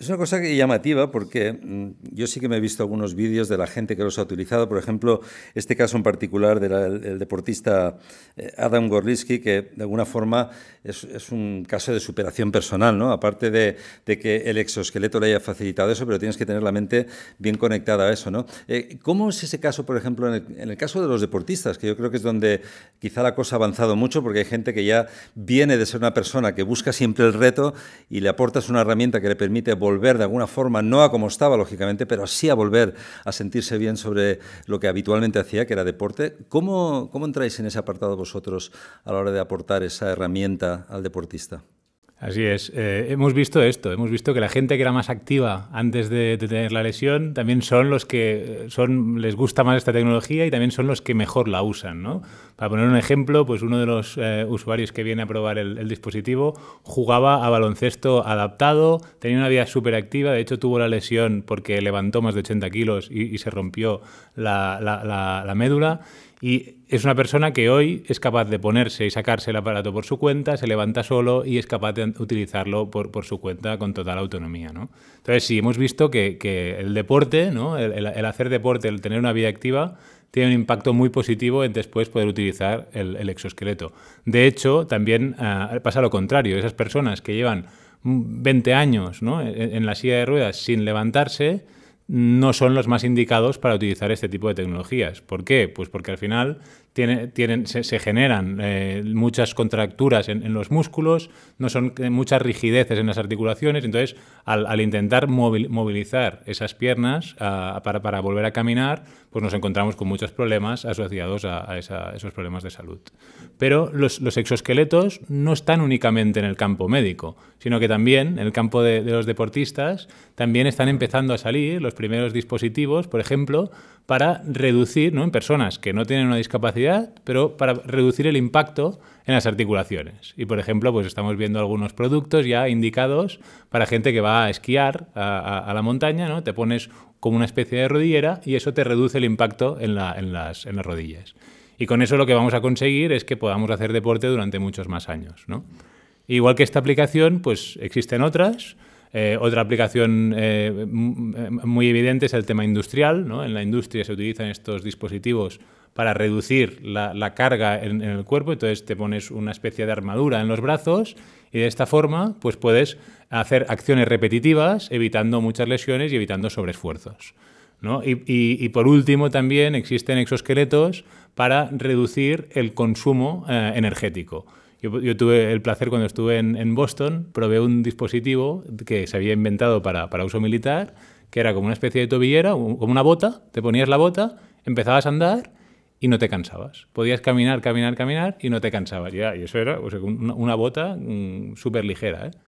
Es una cosa que llamativa porque mm, yo sí que me he visto algunos vídeos de la gente que los ha utilizado. Por ejemplo, este caso en particular del deportista eh, Adam Gorlitsky, que de alguna forma es, un caso de superación personal, ¿no? Aparte de, que el exoesqueleto le haya facilitado eso, pero tienes que tener la mente bien conectada a eso, ¿no? Eh, ¿Cómo es ese caso, por ejemplo, en el, en el caso de los deportistas? Que yo creo que es donde quizá la cosa ha avanzado mucho porque hay gente que ya viene de ser una persona que busca siempre el reto y le aportas una herramienta que le permite volver volver de alguna forma, no a como estaba, lógicamente, pero sí a volver a sentirse bien sobre lo que habitualmente hacía, que era deporte. ¿Cómo, cómo entráis en ese apartado vosotros a la hora de aportar esa herramienta al deportista? Así es. Eh, hemos visto esto, hemos visto que la gente que era más activa antes de, tener la lesión también son los que eh, son, les gusta más esta tecnología y también son los que mejor la usan. Para poner un ejemplo, pues uno de los eh, usuarios que viene a probar el, dispositivo jugaba a baloncesto adaptado, tenía una vida súper activa, de hecho tuvo la lesión porque levantó más de 80 kilos y, se rompió la, la médula y es una persona que hoy es capaz de ponerse y sacarse el aparato por su cuenta, se levanta solo y es capaz de utilizarlo por, su cuenta con total autonomía. Entonces, sí, hemos visto que, el deporte, ¿no? el, hacer deporte, el tener una vida activa, tiene un impacto muy positivo en después poder utilizar el, exoesqueleto. De hecho, también ah, pasa lo contrario. Esas personas que llevan 20 años en la silla de ruedas sin levantarse, no son los más indicados para utilizar este tipo de tecnologías. ¿Por qué? Pues porque al final tienen, se, generan eh, muchas contracturas en, los músculos, no son eh, muchas rigideces en las articulaciones, entonces al, intentar movilizar esas piernas para, volver a caminar, pues nos encontramos con muchos problemas asociados a, esos problemas de salud. Pero los, exoesqueletos no están únicamente en el campo médico, sino que también en el campo de, de los deportistas también están empezando a salir los primeros dispositivos, por ejemplo, para reducir ¿no? en personas que no tienen una discapacidad pero para reducir el impacto en las articulaciones. Y por ejemplo, pues estamos viendo algunos productos ya indicados para gente que va a esquiar a, la montaña, ¿no? Te pones como una especie de rodillera y eso te reduce el impacto en, las, rodillas. Y con eso lo que vamos a conseguir es que podamos hacer deporte durante muchos más años, ¿no? Igual que esta aplicación, pues existen otras. Eh, otra aplicación eh, muy evidente es el tema industrial. ¿no? En la industria se utilizan estos dispositivos para reducir la, carga en, el cuerpo, entonces te pones una especie de armadura en los brazos y de esta forma pues puedes hacer acciones repetitivas evitando muchas lesiones y evitando sobreesfuerzos. Y, por último también existen exoesqueletos para reducir el consumo eh, energético. Yo, tuve el placer cuando estuve en, Boston, probé un dispositivo que se había inventado para, para uso militar, que era como una especie de tobillera, como una bota, te ponías la bota, empezabas a andar y no te cansabas. Podías caminar, caminar, caminar y no te cansabas. Ya, y eso era una, bota mm, súper ligera. ¿eh?